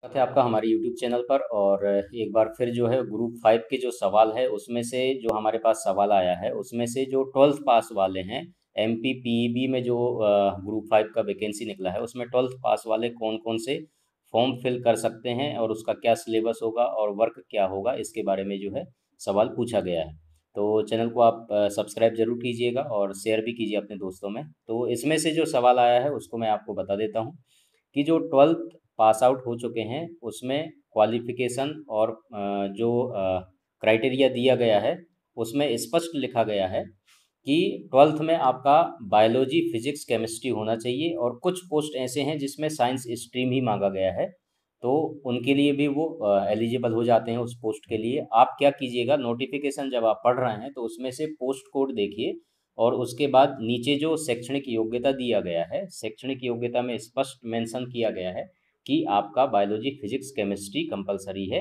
स्वागत है आपका हमारे यूट्यूब चैनल पर और एक बार फिर जो है ग्रुप फाइव के जो सवाल है उसमें से जो हमारे पास सवाल आया है उसमें से जो ट्वेल्थ पास वाले हैं एम पी e में जो ग्रुप फाइव का वैकेंसी निकला है उसमें ट्वेल्थ पास वाले कौन कौन से फॉर्म फिल कर सकते हैं और उसका क्या सिलेबस होगा और वर्क क्या होगा इसके बारे में जो है सवाल पूछा गया है तो चैनल को आप सब्सक्राइब जरूर कीजिएगा और शेयर भी कीजिए अपने दोस्तों में तो इसमें से जो सवाल आया है उसको मैं आपको बता देता हूँ कि जो ट्वेल्थ पास आउट हो चुके हैं उसमें क्वालिफिकेशन और जो क्राइटेरिया दिया गया है उसमें स्पष्ट लिखा गया है कि ट्वेल्थ में आपका बायोलॉजी फिजिक्स केमिस्ट्री होना चाहिए और कुछ पोस्ट ऐसे हैं जिसमें साइंस स्ट्रीम ही मांगा गया है तो उनके लिए भी वो एलिजिबल हो जाते हैं उस पोस्ट के लिए आप क्या कीजिएगा नोटिफिकेशन जब आप पढ़ रहे हैं तो उसमें से पोस्ट कोड देखिए और उसके बाद नीचे जो शैक्षणिक योग्यता दिया गया है शैक्षणिक योग्यता में स्पष्ट मेंशन किया गया है कि आपका बायोलॉजी फिजिक्स केमिस्ट्री कंपलसरी है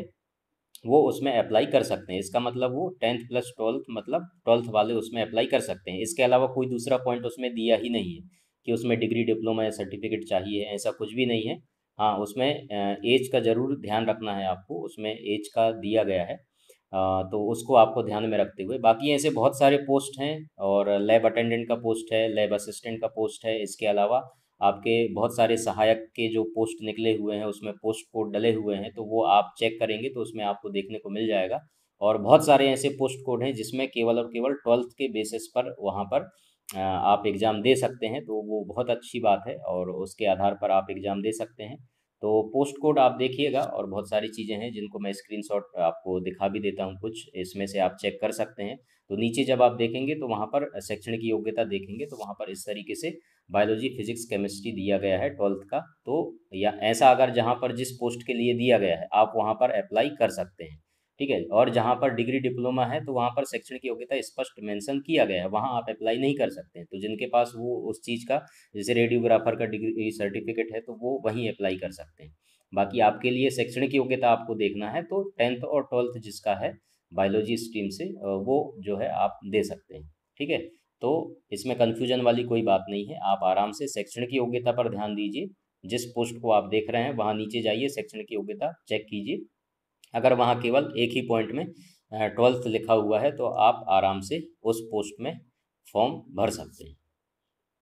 वो उसमें अप्लाई कर सकते हैं इसका मतलब वो टेंथ प्लस ट्वेल्थ मतलब ट्वेल्थ वाले उसमें अप्लाई कर सकते हैं इसके अलावा कोई दूसरा पॉइंट उसमें दिया ही नहीं है कि उसमें डिग्री डिप्लोमा या सर्टिफिकेट चाहिए ऐसा कुछ भी नहीं है हाँ उसमें एज का ज़रूर ध्यान रखना है आपको उसमें एज का दिया गया है तो उसको आपको ध्यान में रखते हुए बाकी ऐसे बहुत सारे पोस्ट हैं और लैब अटेंडेंट का पोस्ट है लैब असिस्टेंट का पोस्ट है इसके अलावा आपके बहुत सारे सहायक के जो पोस्ट निकले हुए हैं उसमें पोस्ट कोड डले हुए हैं तो वो आप चेक करेंगे तो उसमें आपको देखने को मिल जाएगा और बहुत सारे ऐसे पोस्ट कोड हैं जिसमें केवल और केवल ट्वेल्थ के बेसिस पर वहाँ पर आप एग्ज़ाम दे सकते हैं तो वो बहुत अच्छी बात है और उसके आधार पर आप एग्ज़ाम दे सकते हैं तो पोस्ट कोड आप देखिएगा और बहुत सारी चीज़ें हैं जिनको मैं स्क्रीनशॉट आपको दिखा भी देता हूँ कुछ इसमें से आप चेक कर सकते हैं तो नीचे जब आप देखेंगे तो वहाँ पर शैक्षणिक योग्यता देखेंगे तो वहाँ पर इस तरीके से बायोलॉजी फिजिक्स केमिस्ट्री दिया गया है ट्वेल्थ का तो या ऐसा अगर जहाँ पर जिस पोस्ट के लिए दिया गया है आप वहाँ पर अप्लाई कर सकते हैं ठीक है और जहाँ पर डिग्री डिप्लोमा है तो वहाँ पर शैक्षणिक की योग्यता स्पष्ट मेंशन किया गया है वहाँ आप अप्लाई नहीं कर सकते हैं तो जिनके पास वो उस चीज़ का जैसे रेडियोग्राफर का डिग्री सर्टिफिकेट है तो वो वहीं अप्लाई कर सकते हैं बाकी आपके लिए शैक्षणिक योग्यता आपको देखना है तो टेंथ और ट्वेल्थ जिसका है बायोलॉजी स्ट्रीम से वो जो है आप दे सकते हैं ठीक है तो इसमें कन्फ्यूजन वाली कोई बात नहीं है आप आराम से शैक्षणिक योग्यता पर ध्यान दीजिए जिस पोस्ट को आप देख रहे हैं वहाँ नीचे जाइए शैक्षणिक योग्यता चेक कीजिए अगर वहाँ केवल एक ही पॉइंट में ट्वेल्थ लिखा हुआ है तो आप आराम से उस पोस्ट में फॉर्म भर सकते हैं